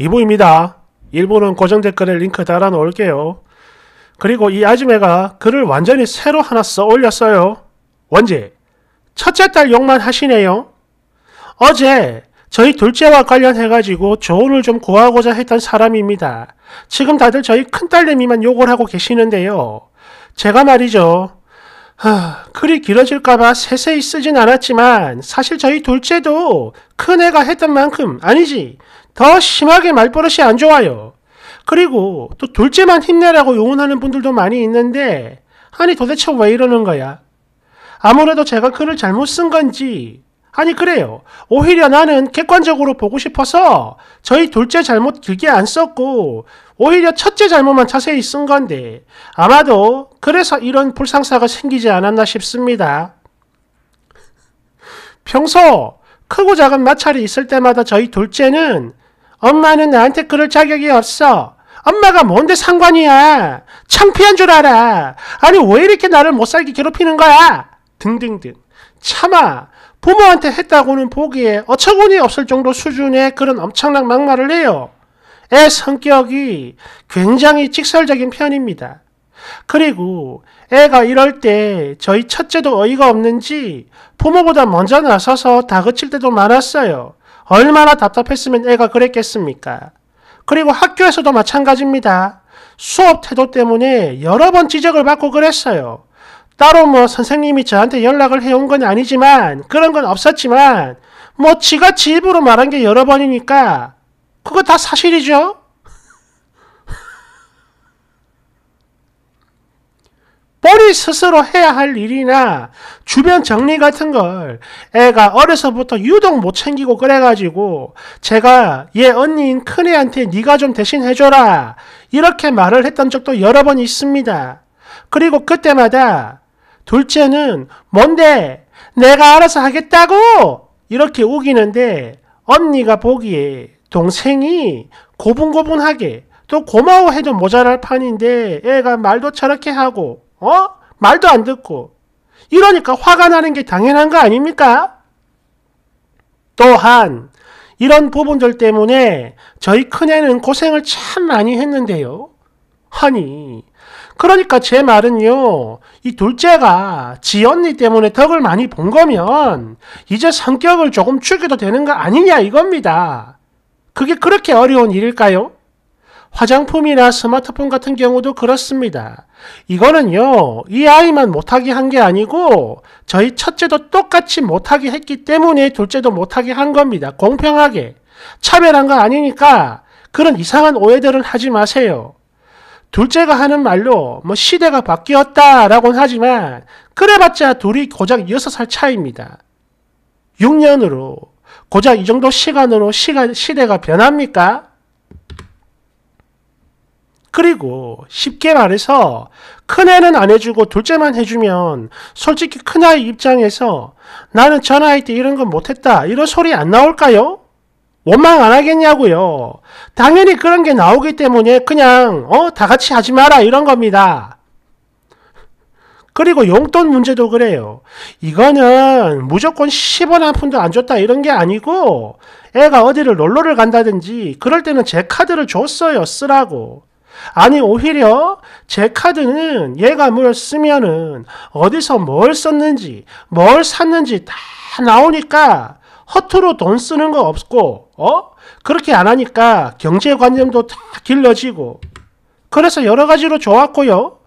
2부입니다. 일부는 고정 댓글에 링크 달아 놓을게요. 그리고 이 아줌매가 글을 완전히 새로 하나 써 올렸어요. 원제 첫째 딸 욕만 하시네요. 어제 저희 둘째와 관련해가지고 조언을 좀 구하고자 했던 사람입니다. 지금 다들 저희 큰딸내미만 욕을 하고 계시는데요. 제가 말이죠. 하, 글이 길어질까봐 세세히 쓰진 않았지만 사실 저희 둘째도 큰애가 했던 만큼 아니지 더 심하게 말버릇이 안 좋아요. 그리고 또 둘째만 힘내라고 요원하는 분들도 많이 있는데 아니 도대체 왜 이러는 거야? 아무래도 제가 글을 잘못 쓴 건지 아니 그래요. 오히려 나는 객관적으로 보고 싶어서 저희 둘째 잘못 길게 안 썼고 오히려 첫째 잘못만 자세히 쓴 건데 아마도 그래서 이런 불상사가 생기지 않았나 싶습니다. 평소 크고 작은 마찰이 있을 때마다 저희 둘째는 엄마는 나한테 그럴 자격이 없어. 엄마가 뭔데 상관이야. 창피한 줄 알아. 아니 왜 이렇게 나를 못살게 괴롭히는 거야. 등등등. 차마 부모한테 했다고는 보기에 어처구니 없을 정도 수준의 그런 엄청난 막말을 해요. 애 성격이 굉장히 직설적인 편입니다. 그리고 애가 이럴 때 저희 첫째도 어이가 없는지 부모보다 먼저 나서서 다그칠 때도 많았어요. 얼마나 답답했으면 애가 그랬겠습니까? 그리고 학교에서도 마찬가지입니다. 수업 태도 때문에 여러 번 지적을 받고 그랬어요. 따로 뭐 선생님이 저한테 연락을 해온 건 아니지만 그런 건 없었지만 뭐 지가 지 입으로 말한 게 여러 번이니까 그거 다 사실이죠? 우리 스스로 해야 할 일이나 주변 정리 같은 걸 애가 어려서부터 유독 못 챙기고 그래가지고 제가 얘 언니인 큰애한테 네가 좀 대신 해줘라 이렇게 말을 했던 적도 여러 번 있습니다. 그리고 그때마다 둘째는 뭔데 내가 알아서 하겠다고 이렇게 우기는데 언니가 보기에 동생이 고분고분하게 또 고마워해도 모자랄 판인데 애가 말도 저렇게 하고 어? 말도 안 듣고. 이러니까 화가 나는 게 당연한 거 아닙니까? 또한 이런 부분들 때문에 저희 큰애는 고생을 참 많이 했는데요. 아니, 그러니까 제 말은요, 이 둘째가 지 언니 때문에 덕을 많이 본 거면 이제 성격을 조금 죽여도 되는 거 아니냐 이겁니다. 그게 그렇게 어려운 일일까요? 화장품이나 스마트폰 같은 경우도 그렇습니다. 이거는요, 이 아이만 못하게 한 게 아니고, 저희 첫째도 똑같이 못하게 했기 때문에 둘째도 못하게 한 겁니다. 공평하게. 차별한 거 아니니까, 그런 이상한 오해들은 하지 마세요. 둘째가 하는 말로, 뭐, 시대가 바뀌었다라고는 하지만, 그래봤자 둘이 고작 6살 차이입니다. 6년으로, 고작 이 정도 시간으로 시가, 시대가 변합니까? 그리고 쉽게 말해서 큰애는 안 해주고 둘째만 해주면 솔직히 큰아이 입장에서 나는 전화이때 이런 건 못했다 이런 소리 안 나올까요? 원망 안 하겠냐고요. 당연히 그런 게 나오기 때문에 그냥 어다 같이 하지 마라 이런 겁니다. 그리고 용돈 문제도 그래요. 이거는 무조건 10원 한 푼도 안 줬다 이런 게 아니고 애가 어디를 놀러를 간다든지 그럴 때는 제 카드를 줬어요 쓰라고. 아니 오히려 제 카드는 얘가 뭘 쓰면은 어디서 뭘 썼는지 뭘 샀는지 다 나오니까 허투루 돈 쓰는 거 없고 어 그렇게 안 하니까 경제관념도 다 길러지고 그래서 여러 가지로 좋았고요.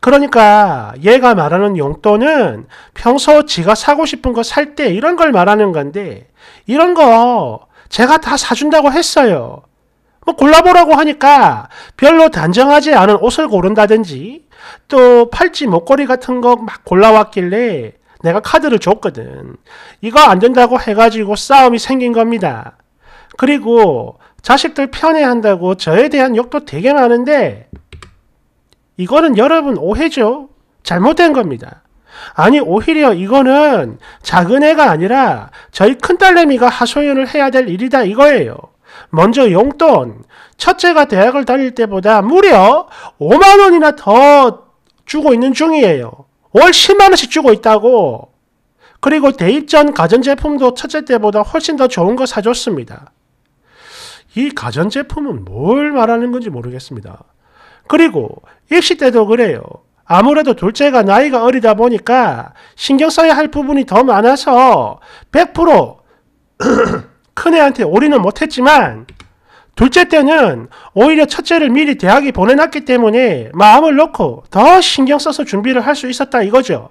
그러니까 얘가 말하는 용돈은 평소 지가 사고 싶은 거 살 때 이런 걸 말하는 건데 이런 거 제가 다 사준다고 했어요. 뭐 골라보라고 하니까 별로 단정하지 않은 옷을 고른다든지 또 팔찌 목걸이 같은 거 막 골라왔길래 내가 카드를 줬거든. 이거 안 된다고 해가지고 싸움이 생긴 겁니다. 그리고 자식들 편애한다고 저에 대한 욕도 되게 많은데 이거는 여러분 오해죠. 잘못된 겁니다. 아니 오히려 이거는 작은 애가 아니라 저희 큰딸내미가 하소연을 해야 될 일이다 이거예요. 먼저 용돈, 첫째가 대학을 다닐 때보다 무려 5만 원이나 더 주고 있는 중이에요. 월 10만 원씩 주고 있다고. 그리고 대입 전 가전제품도 첫째 때보다 훨씬 더 좋은 거 사줬습니다. 이 가전제품은 뭘 말하는 건지 모르겠습니다. 그리고 입시 때도 그래요. 아무래도 둘째가 나이가 어리다 보니까 신경 써야 할 부분이 더 많아서 100% 큰애한테 올인은 못했지만 둘째 때는 오히려 첫째를 미리 대학에 보내놨기 때문에 마음을 놓고 더 신경 써서 준비를 할 수 있었다 이거죠.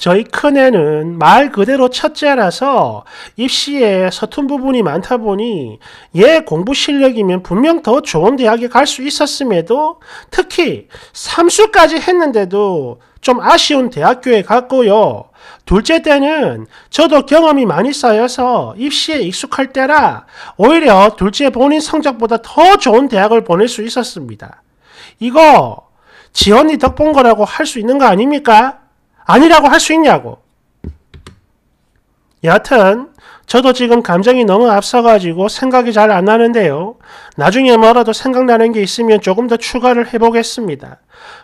저희 큰애는 말 그대로 첫째라서 입시에 서툰 부분이 많다 보니 얘 공부 실력이면 분명 더 좋은 대학에 갈 수 있었음에도 특히 삼수까지 했는데도 좀 아쉬운 대학교에 갔고요. 둘째 때는 저도 경험이 많이 쌓여서 입시에 익숙할 때라 오히려 둘째 본인 성적보다 더 좋은 대학을 보낼 수 있었습니다. 이거 지원이덕분 거라고 할 수 있는 거 아닙니까? 아니라고 할 수 있냐고. 여하튼 저도 지금 감정이 너무 앞서가지고 생각이 잘 안 나는데요. 나중에 뭐라도 생각나는 게 있으면 조금 더 추가를 해보겠습니다.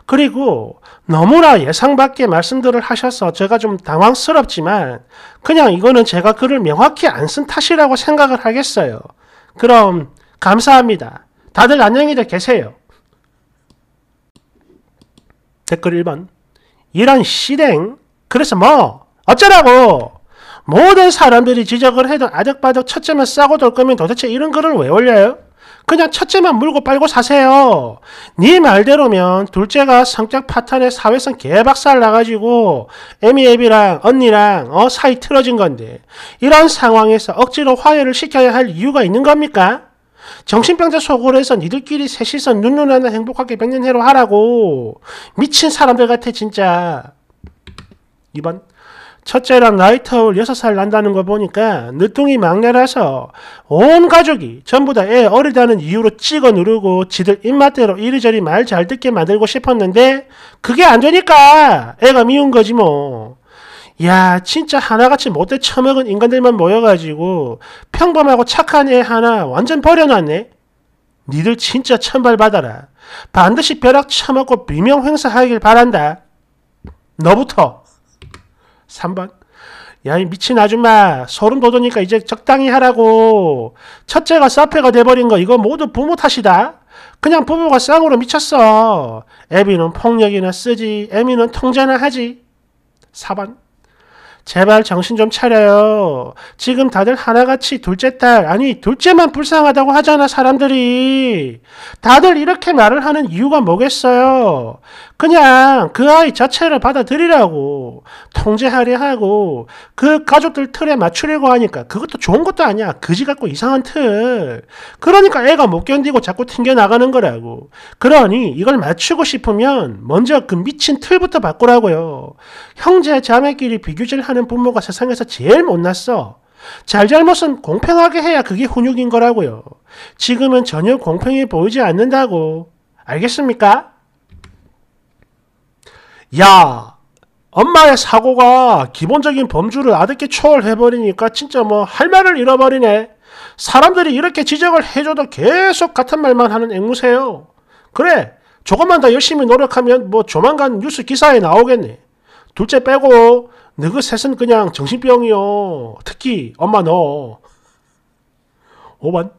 그리고 너무나 예상 밖의 말씀들을 하셔서 제가 좀 당황스럽지만 그냥 이거는 제가 글을 명확히 안 쓴 탓이라고 생각을 하겠어요. 그럼 감사합니다. 다들 안녕히들 계세요. 댓글 1번 이런 시댕 그래서 뭐 어쩌라고 모든 사람들이 지적을 해도 아득바득 첫째만 싸고 돌 거면 도대체 이런 글을 왜 올려요? 그냥 첫째만 물고 빨고 사세요. 네 말대로면 둘째가 성적 파탄에 사회성 개박살 나가지고 애미애비랑 언니랑 어 사이 틀어진 건데 이런 상황에서 억지로 화해를 시켜야 할 이유가 있는 겁니까? 정신병자 속으로 해서 니들끼리 셋이서 눈누나는 행복하게 백년해로 하라고. 미친 사람들 같아, 진짜. 2번. 첫째랑 나이 터울 6살 난다는 거 보니까 늦둥이 막내라서 온 가족이 전부 다 애 어리다는 이유로 찍어 누르고 지들 입맛대로 이리저리 말 잘 듣게 만들고 싶었는데 그게 안 되니까 애가 미운 거지 뭐. 야 진짜 하나같이 못돼 처먹은 인간들만 모여가지고 평범하고 착한 애 하나 완전 버려놨네. 니들 진짜 천벌받아라. 반드시 벼락 처먹고 비명 행사하길 바란다. 너부터. 3번. 야, 이 미친 아줌마. 소름 돋으니까 이제 적당히 하라고. 첫째가 사페가 돼버린 거 이거 모두 부모 탓이다. 그냥 부모가 쌍으로 미쳤어. 애비는 폭력이나 쓰지. 애미는 통제나 하지. 4번. 제발 정신 좀 차려요. 지금 다들 하나같이 둘째 딸, 아니, 둘째만 불쌍하다고 하잖아, 사람들이. 다들 이렇게 말을 하는 이유가 뭐겠어요? 그냥 그 아이 자체를 받아들이라고 통제하려 하고 그 가족들 틀에 맞추려고 하니까 그것도 좋은 것도 아니야. 그지 같고 이상한 틀. 그러니까 애가 못 견디고 자꾸 튕겨나가는 거라고. 그러니 이걸 맞추고 싶으면 먼저 그 미친 틀부터 바꾸라고요. 형제 자매끼리 비교질하는 부모가 세상에서 제일 못났어. 잘잘못은 공평하게 해야 그게 훈육인 거라고요. 지금은 전혀 공평해 보이지 않는다고. 알겠습니까? 야 엄마의 사고가 기본적인 범주를 아득히 초월해버리니까 진짜 뭐 할 말을 잃어버리네. 사람들이 이렇게 지적을 해줘도 계속 같은 말만 하는 앵무새요. 그래, 조금만 더 열심히 노력하면 뭐 조만간 뉴스 기사에 나오겠네. 둘째 빼고 너그 셋은 그냥 정신병이요. 특히 엄마 너. 오반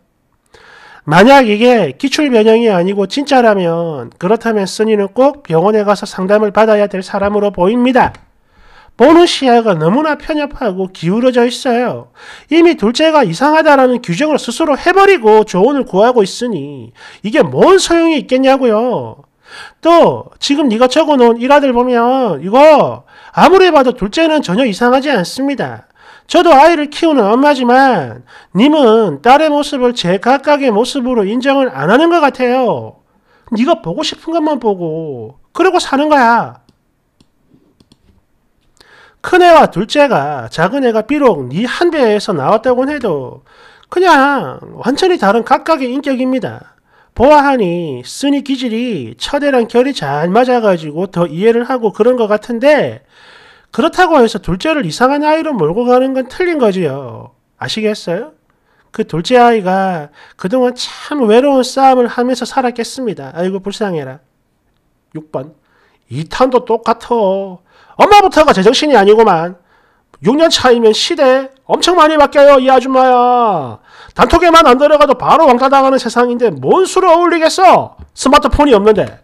만약 이게 기출 변형이 아니고 진짜라면 그렇다면 스니는 꼭 병원에 가서 상담을 받아야 될 사람으로 보입니다. 보는 시야가 너무나 편협하고 기울어져 있어요. 이미 둘째가 이상하다라는 규정을 스스로 해버리고 조언을 구하고 있으니 이게 뭔 소용이 있겠냐고요. 또 지금 네가 적어놓은 일화들 보면 이거 아무리 봐도 둘째는 전혀 이상하지 않습니다. 저도 아이를 키우는 엄마지만 님은 딸의 모습을 제 각각의 모습으로 인정을 안 하는 것 같아요. 네가 보고 싶은 것만 보고 그러고 사는 거야. 큰애와 둘째가 작은애가 비록 네한 배에서 나왔다곤 해도 그냥 완전히 다른 각각의 인격입니다. 보아하니 쓰니 기질이 처대랑 결이 잘 맞아가지고 더 이해를 하고 그런 것 같은데 그렇다고 해서 둘째를 이상한 아이로 몰고 가는 건 틀린 거지요. 아시겠어요? 그 둘째 아이가 그동안 참 외로운 싸움을 하면서 살았겠습니다. 아이고 불쌍해라. 6번. 이탄도 똑같아. 엄마부터가 제정신이 아니고만 6년 차이면 시대 엄청 많이 바뀌어요, 이 아줌마야. 단톡에만 안 들어가도 바로 왕따 당하는 세상인데 뭔 수를 어울리겠어? 스마트폰이 없는데.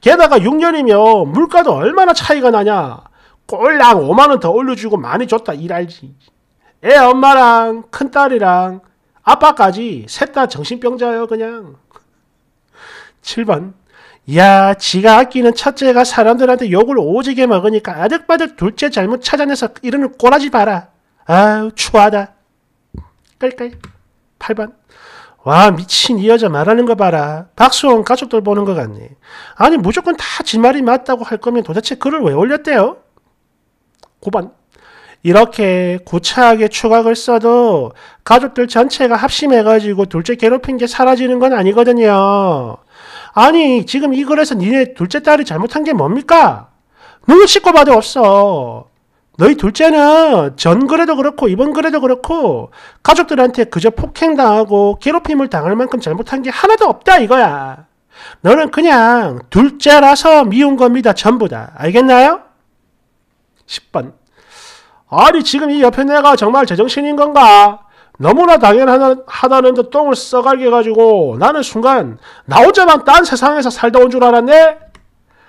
게다가 6년이면 물가도 얼마나 차이가 나냐? 꼴랑 5만원 더 올려주고 많이 줬다 일할지애 엄마랑 큰딸이랑 아빠까지 셋 다정신병자예 그냥. 7번 야 지가 아끼는 첫째가 사람들한테 욕을 오지게 먹으니까 아득바득 둘째 잘못 찾아내서 이러는 꼬라지 봐라. 아우 추하다. 깔깔. 8번 와 미친 이 여자 말하는 거 봐라. 박수홍 가족들 보는 것 같네. 아니 무조건 다 지 말이 맞다고 할 거면 도대체 글을 왜 올렸대요? 9번 이렇게 고차하게 추각을 써도 가족들 전체가 합심해가지고 둘째 괴롭힌 게 사라지는 건 아니거든요. 아니 지금 이 글에서 니네 둘째 딸이 잘못한 게 뭡니까? 눈을 씻고 봐도 없어. 너희 둘째는 전 글에도 그렇고 이번 글에도 그렇고 가족들한테 그저 폭행당하고 괴롭힘을 당할 만큼 잘못한 게 하나도 없다 이거야. 너는 그냥 둘째라서 미운 겁니다 전부 다. 알겠나요? 10번 아니 지금 이 옆에 내가 정말 제정신인 건가? 너무나 당연하다는 듯 똥을 써갈게가지고 나는 순간 나 혼자만 딴 세상에서 살다 온 줄 알았네?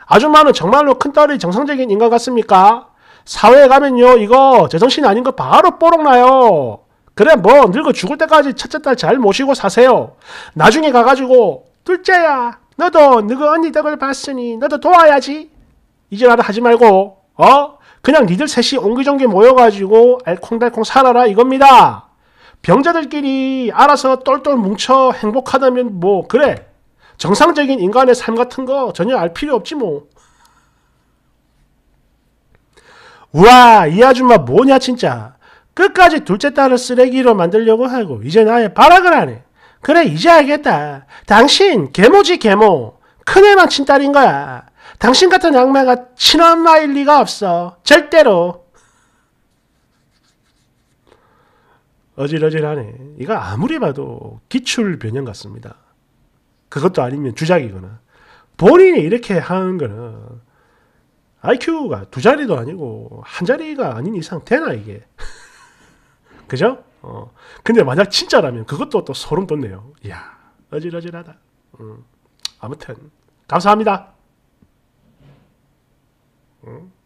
아줌마는 정말로 큰딸이 정상적인 인간 같습니까? 사회에 가면요 이거 제정신 아닌 거 바로 뽀록나요. 그래 뭐 늙어 죽을 때까지 첫째 딸 잘 모시고 사세요. 나중에 가가지고 둘째야 너도 너희 언니 덕을 봤으니 너도 도와야지. 이제 나를 하지 말고 어? 그냥 니들 셋이 옹기종기 모여가지고 알콩달콩 살아라 이겁니다. 병자들끼리 알아서 똘똘 뭉쳐 행복하다면 뭐 그래 정상적인 인간의 삶 같은 거 전혀 알 필요 없지 뭐. 우와 이 아줌마 뭐냐 진짜 끝까지 둘째 딸을 쓰레기로 만들려고 하고 이제 나의 발악을 하네. 그래 이제 알겠다. 당신 개모지 개모. 큰애만 친딸인 거야. 당신 같은 악마가 친엄마일 리가 없어. 절대로. 어질어질하네. 이거 아무리 봐도 기출 변형 같습니다. 그것도 아니면 주작이거나. 본인이 이렇게 하는 거는 IQ가 두 자리도 아니고 한 자리가 아닌 이상 되나 이게. 그죠? 어. 근데 만약 진짜라면 그것도 또 소름 돋네요. 이야, 어질어질하다. 음. 아무튼 감사합니다. Mm.